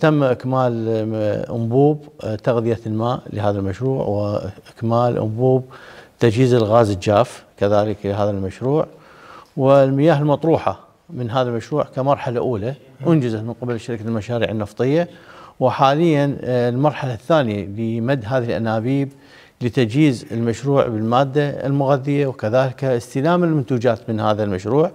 تم اكمال انبوب آه، تغذيه الماء لهذا المشروع واكمال انبوب تجهيز الغاز الجاف كذلك لهذا المشروع والمياه المطروحه من هذا المشروع كمرحله اولى انجزت من قبل شركه المشاريع النفطيه وحاليا آه، المرحله الثانيه لمد هذه الانابيب لتجهيز المشروع بالماده المغذيه وكذلك استلام المنتوجات من هذا المشروع